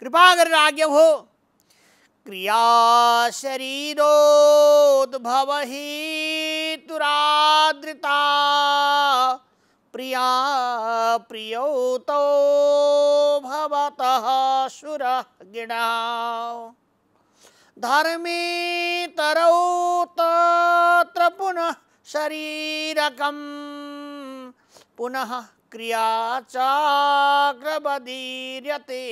कृपा कर राजव हो क्रिया शरीरोद्भव ही तुराद्रिता प्रिया प्रियौतो भवत सुर गिण धर्मी तत्र पुनः शरीरकं पुनः क्रिया चाग्रवदीर्यते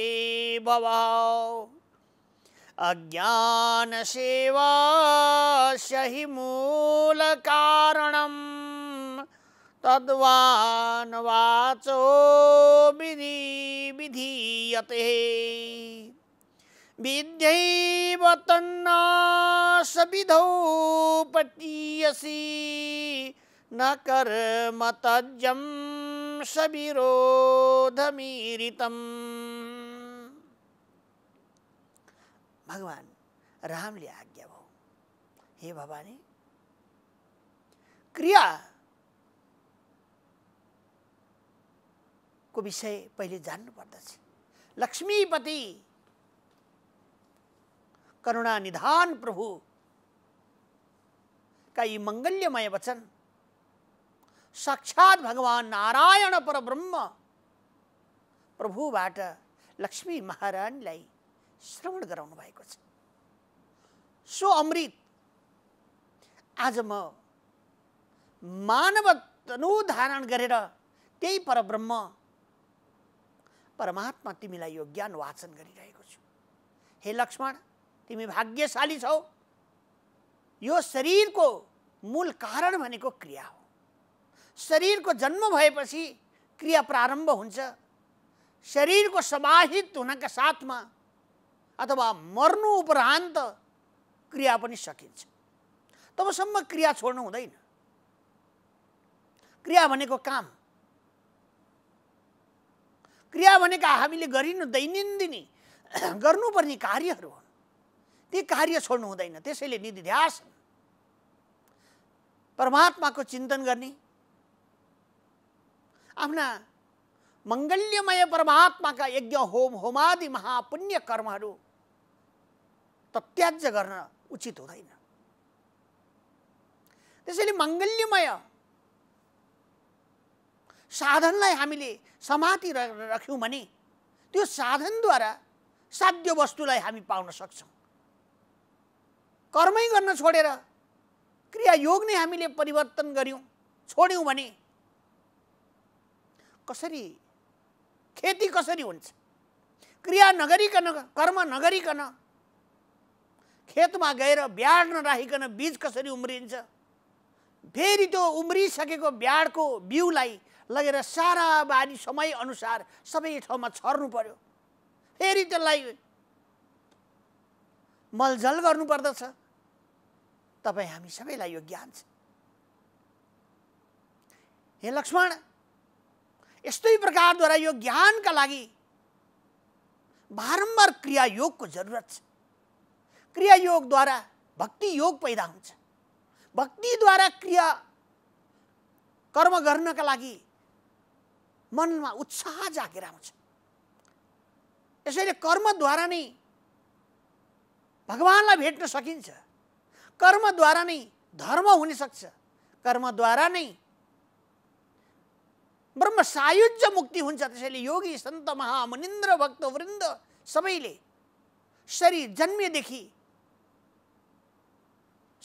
अज्ञान सेवा हि मूलकारणं तद्वान् वाचो विधि विधीयते विद्यैव तन्नासविधौ पटीयसी न कर्मतज्जं सविरोधमीरितम् भगवान राम ले आज्ञा भो हे भवानी क्रिया को विषय पहिले पद लक्ष्मीपति करुणा निधान प्रभु का ये मंगल्यमय वचन साक्षात् भगवान् नारायण परब्रह्म प्रभुबाट लक्ष्मी महारानीलाई श्रवण गराउनु भएको छ सो अमृत आज म मानव तनु धारण गरेर त्यही परब्रह्म परमात्मा तिमीलाई यो ज्ञान वाचन गरिरहेको छु हे लक्ष्मण तिमी भाग्यशाली छौ यो शरीरको मूल कारण भनेको क्रिया हो शरीरको जन्म भएपछि क्रिया प्रारम्भ हुन्छ शरीरको समाहित हुनका साथमा अथवा मर्नु उपरान्त क्रिया पनि सकिन्छ तबसम्म क्रिया छोड्नु हुँदैन क्रिया भनेको काम क्रिया भनेका हामीले गरिनु दैनन्दिनी गर्नुपर्ने कार्यहरू हुन् ती कार्य छोड्नु हुँदैन त्यसैले ध्यास परमात्माको चिन्तन गर्ने आफ्ना मङ्गल्यमय परमात्माका यज्ञ होम होमादि महापुण्य कर्महरू तत्याज्य गर्न उचित हुँदैन त्यसैले मङ्गल्यमय साधनलाई हामीले समाति राख्यौँ भने त्यो साधनद्वारा साध्य वस्तुलाई हामी पाउन सक्छौँ कर्मै गर्न छोडेर क्रियायोग नै हामीले परिवर्तन गऱ्यौँ छोड्यौँ भने कसरी खेती कसरी हुन्छ क्रिया नगरिकन कर्म नगरिकन खेतमा गएर ब्याड नराखिकन बीज कसरी उम्रिन्छ फेरि त्यो उम्रिसकेको ब्याडको बिउलाई लगेर सारा बारी समयअनुसार सबै ठाउँमा छर्नु पर्यो फेरि त्यसलाई मलजल गर्नुपर्दछ तपाईँ हामी सबैलाई यो ज्ञान छ हे लक्ष्मण यस्तै प्रकारद्वारा यो ज्ञानका लागि बारम्बार क्रियायोगको जरुरत छ क्रियायोगद्वारा भक्ति योग पैदा हुन्छ भक्तिद्वारा क्रिया कर्म गर्नका लागि मनमा उत्साह जागेर आउँछ यसैले कर्मद्वारा नै भगवान्लाई भेट्न सकिन्छ कर्मद्वारा नै धर्म हुन सक्छ कर्मद्वारा नै ब्रह्म सायुज्य मुक्ति हुन्छ त्यसैले योगी सन्त महामनिन्द्र भक्त वृन्द सबैले शरीर जन्मेदेखि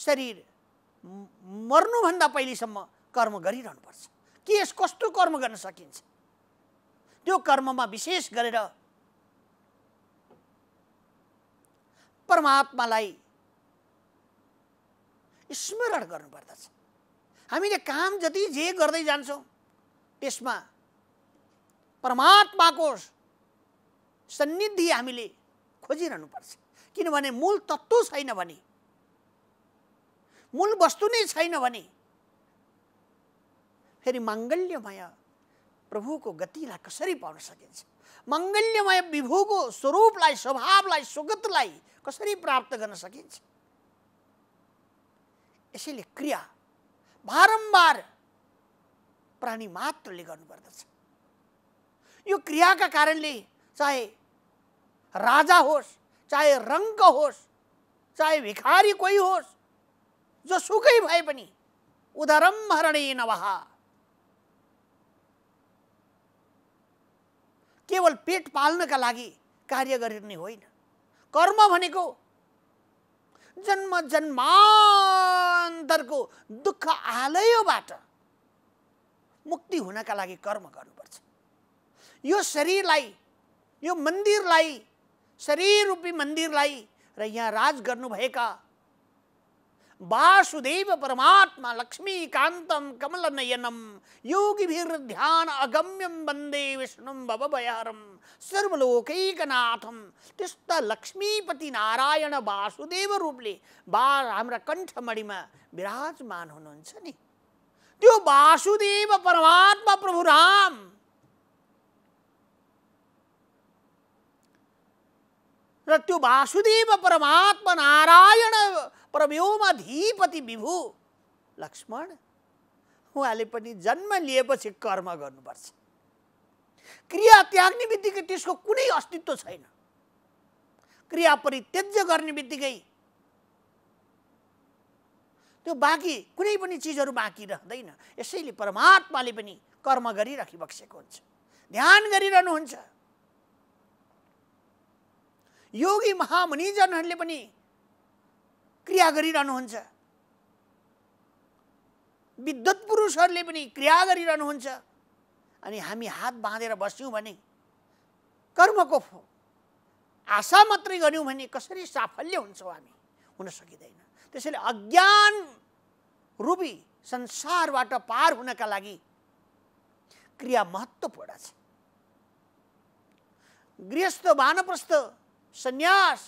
शरीर मर्नुभन्दा पहिलेसम्म कर्म गरिरहनुपर्छ के यस कस्तो कर्म गर्न सकिन्छ त्यो कर्ममा विशेष गरेर परमात्मालाई स्मरण गर्नुपर्दछ हामीले काम जति जे गर्दै जान्छौँ त्यसमा परमात्माको सन्निधि हामीले खोजिरहनुपर्छ किनभने मूल तत्त्व छैन भने मूल वस्तु नै छैन भने फेरि माङ्गल्यमय प्रभुको गतिलाई कसरी पाउन सकिन्छ मङ्गल्यमय विभुको स्वरूपलाई स्वभावलाई सुगतलाई कसरी प्राप्त गर्न सकिन्छ यसैले क्रिया बारम्बार प्राणी मात्रले गर्नुपर्दछ यो क्रियाका कारणले चाहे राजा होस् चाहे रङ्ग होस् चाहे भिखारी कोही होस् जोसुकै भए पनि उदरम हरणे नवहा केवल पेट पाल्नका लागि कार्य गरिने होइन कर्म भनेको जन्म जन्मान्तरको दुःख आलयबाट मुक्ति का लगी कर्म गर्नुपर्छ शरीर लाई, यो लाई, शरीर रूपी मंदिर लाई, यहाँ राज वासुदेव परमात्मा कमल नयनम योगी ध्यान अगम्यम वंदे विष्णु बब भवभयहरं सर्वलोकनाथम तस्ता लक्ष्मीपति नारायण वासुदेव रूपले बा कंठमणि में विराजमान होनी त्यो वासुदेव परमात्मा प्रभु राम र त्यो वासुदेव परमात्मा नारायण धीपति विभु लक्ष्मण उहाँले पनि जन्म लिएपछि कर्म गर्नुपर्छ क्रिया त्याग्ने बित्तिकै त्यसको कुनै अस्तित्व छैन क्रिया परित्यज्य गर्ने बित्तिकै त्यो बाँकी कुनै पनि चिजहरू बाँकी रहँदैन यसैले परमात्माले पनि कर्म गरिराखी बसेको हुन्छ ध्यान गरिरहनुहुन्छ योगी महामुनिजनहरूले पनि क्रिया गरिरहनुहुन्छ विद्वत पुरुषहरूले पनि क्रिया गरिरहनुहुन्छ अनि हामी हात बाँधेर बस्यौँ भने कर्मको आशा मात्रै गऱ्यौँ भने कसरी साफल्य हुन्छौँ हामी हुन सकिँदैन त्यसैले अज्ञान रूपी संसारबाट पार हुनका लागि क्रिया महत्त्वपूर्ण छ गृहस्थ वानप्रस्थ सन्यास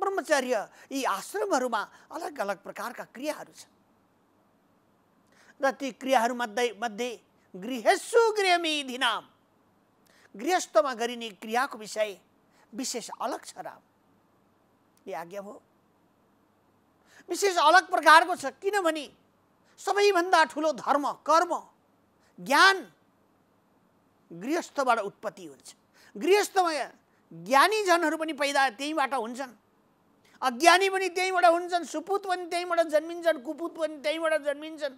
ब्रह्मचर्य यी आश्रमहरूमा अलग अलग प्रकारका क्रियाहरू छन् र ती क्रियाहरू मध्ये गृहमी धिनाम गृहस्थमा गरिने क्रियाको विषय विशेष अलग छ राम यो आज्ञा हो विशेष अलग प्रकारको छ किनभने सबैभन्दा ठुलो धर्म कर्म ज्ञान गृहस्थबाट उत्पत्ति हुन्छ गृहस्थमा ज्ञानी जनहरू पनि पैदा त्यहीँबाट हुन्छन् अज्ञानी पनि त्यहीँबाट हुन्छन् सुपुत पनि त्यहीँबाट जन्मिन्छन् कुपुत पनि त्यहीँबाट जन्मिन्छन्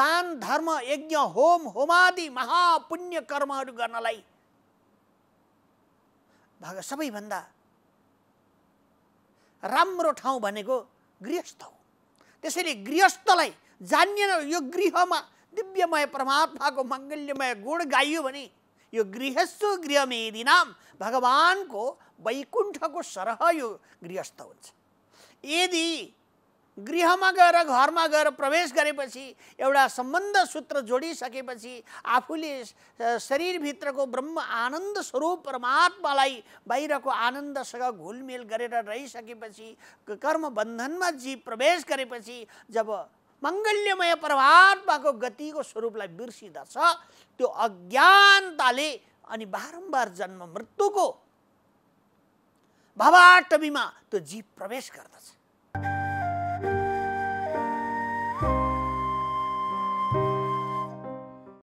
दान धर्म यज्ञ होम होमादि महापुण्य कर्महरू गर्नलाई भएको सबैभन्दा राम्रो ठाउँ भनेको गृहस्थ हो त्यसैले गृहस्थलाई जान्ने यो गृहमा दिव्यमय परमात्माको मङ्गल्यमय गुण गाइयो भने यो गृहस्थ गृहमेदी नाम भगवान्को वैकुण्ठको सरह यो गृहस्थ हुन्छ यदि गृहमा गएर घरमा गएर प्रवेश गरेपछि एउटा सम्बन्ध सूत्र जोडिसकेपछि आफूले शरीरभित्रको ब्रह्म आनन्द स्वरूप परमात्मालाई बाहिरको आनन्दसँग घुलमेल गरेर रहिसकेपछि कर्म बन्धनमा जीव प्रवेश गरेपछि जब मङ्गल्यमय परमात्माको गतिको स्वरूपलाई बिर्सिँदछ त्यो अज्ञानताले अनि बारम्बार जन्म मृत्युको भवाटमीमा त्यो जीव प्रवेश गर्दछ